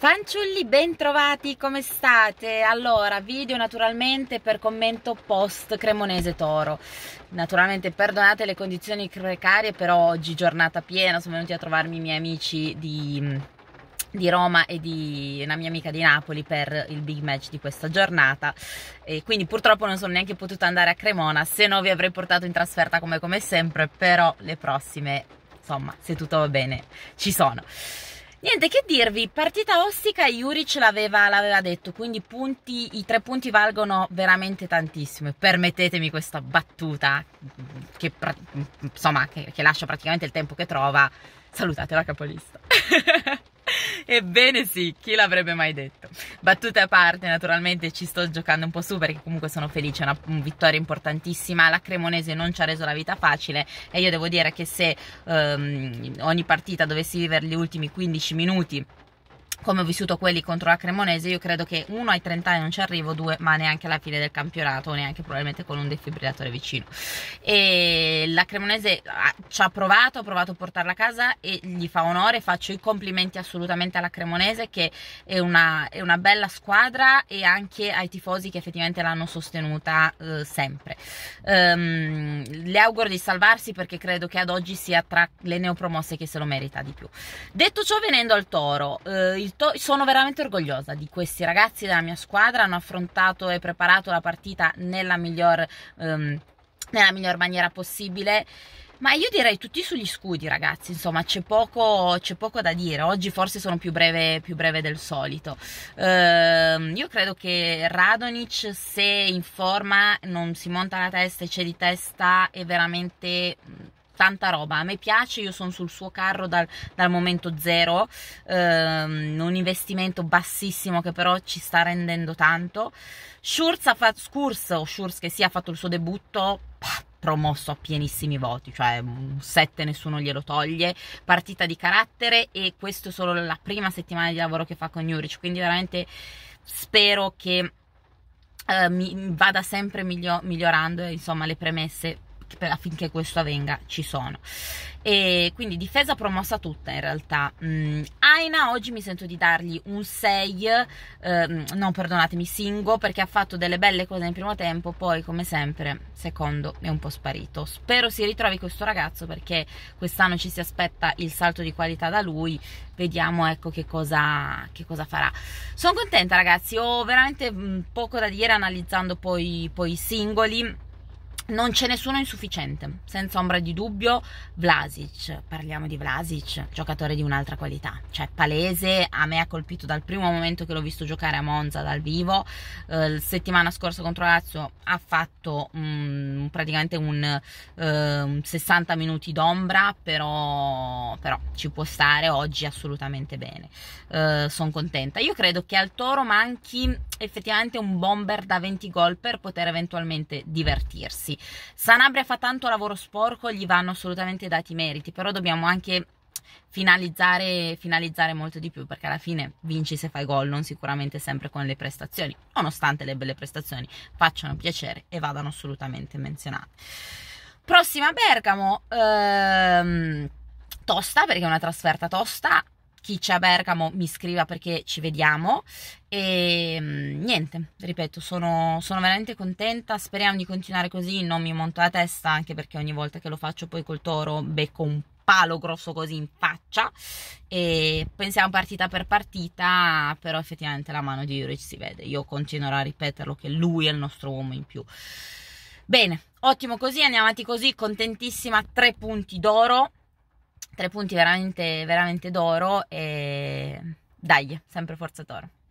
Fanciulli bentrovati, come state? Allora, video naturalmente per commento post Cremonese Toro. Naturalmente perdonate le condizioni precarie, però oggi giornata piena, sono venuti a trovarmi i miei amici di, di Roma e di una mia amica di Napoli per il big match di questa giornata e quindi purtroppo non sono neanche potuta andare a Cremona, se no vi avrei portato in trasferta come, come sempre, però le prossime, insomma, se tutto va bene, ci sono. Niente che dirvi, partita ostica Juric l'aveva, l'aveva detto, quindi punti, i tre punti valgono veramente tantissimo. Permettetemi questa battuta che, insomma, che, che lascia praticamente il tempo che trova. Salutate la capolista. Ebbene sì, chi l'avrebbe mai detto? Battute a parte, naturalmente ci sto giocando un po' su perché comunque sono felice, è una, una vittoria importantissima, la Cremonese non ci ha reso la vita facile e io devo dire che se ehm, ogni partita dovessi vivere gli ultimi 15 minuti come ho vissuto quelli contro la Cremonese, io credo che uno ai 30 anni non ci arrivo, due ma neanche alla fine del campionato, neanche probabilmente con un defibrillatore vicino. E la Cremonese ah, ci ha provato, ha provato a portarla a casa e gli fa onore, faccio i complimenti assolutamente alla Cremonese che è una, è una bella squadra e anche ai tifosi che effettivamente l'hanno sostenuta eh, sempre. Um, le auguro di salvarsi perché credo che ad oggi sia tra le neopromosse che se lo merita di più. Detto ciò venendo al Toro, eh, scelto. Sono veramente orgogliosa di questi ragazzi della mia squadra, hanno affrontato e preparato la partita nella miglior, um, nella miglior maniera possibile. Ma io direi tutti sugli scudi, ragazzi. Insomma, c'è poco, poco, da dire. Oggi forse sono più breve, più breve del solito. Ehm, io credo che Radonic, se in forma, non si monta la testa e c'è di testa, è veramente tanta roba, a me piace, io sono sul suo carro dal, dal momento zero, ehm, un investimento bassissimo che però ci sta rendendo tanto. Schurz, ha fatto, Schurz o Schurz che sia, ha fatto il suo debutto, promosso a pienissimi voti, cioè un mm, 7 nessuno glielo toglie, partita di carattere e questa è solo la prima settimana di lavoro che fa con Yurich, quindi veramente spero che eh, mi, vada sempre miglio, migliorando e insomma le premesse affinché questo avvenga ci sono. E quindi difesa promossa tutta in realtà. Mm, Aina oggi mi sento di dargli un 6, eh, no perdonatemi, Singo perché ha fatto delle belle cose nel primo tempo, poi come sempre secondo è un po' sparito. Spero si ritrovi questo ragazzo perché quest'anno ci si aspetta il salto di qualità da lui, vediamo ecco che cosa, che cosa farà. Sono contenta ragazzi, ho veramente mm, poco da dire analizzando poi, poi i singoli non ce ne sono insufficiente, senza ombra di dubbio Vlasic, parliamo di Vlasic, giocatore di un'altra qualità, cioè palese, a me ha colpito dal primo momento che l'ho visto giocare a Monza dal vivo, eh, settimana scorsa contro Lazio ha fatto mh, mm, praticamente un eh, 60 minuti d'ombra, però, però, ci può stare oggi assolutamente bene, eh, sono contenta. Io credo che al Toro manchi effettivamente un bomber da 20 gol per poter eventualmente divertirsi Sanabria fa tanto lavoro sporco, gli vanno assolutamente dati i meriti, però dobbiamo anche finalizzare, finalizzare molto di più perché alla fine vinci se fai gol, non sicuramente sempre con le prestazioni, nonostante le belle prestazioni facciano piacere e vadano assolutamente menzionate. Prossima Bergamo, ehm, tosta perché è una trasferta tosta, chi c'è a Bergamo mi scriva perché ci vediamo e ehm, niente, ripeto, sono, sono, veramente contenta, speriamo di continuare così, non mi monto la testa anche perché ogni volta che lo faccio poi col toro becco un palo grosso così in faccia e pensiamo partita per partita, però effettivamente la mano di Juric si vede, io continuerò a ripeterlo che lui è il nostro uomo in più. Bene, ottimo così, andiamo avanti così, contentissima, tre punti d'oro tre punti veramente, veramente d'oro e dai, sempre Forza Toro.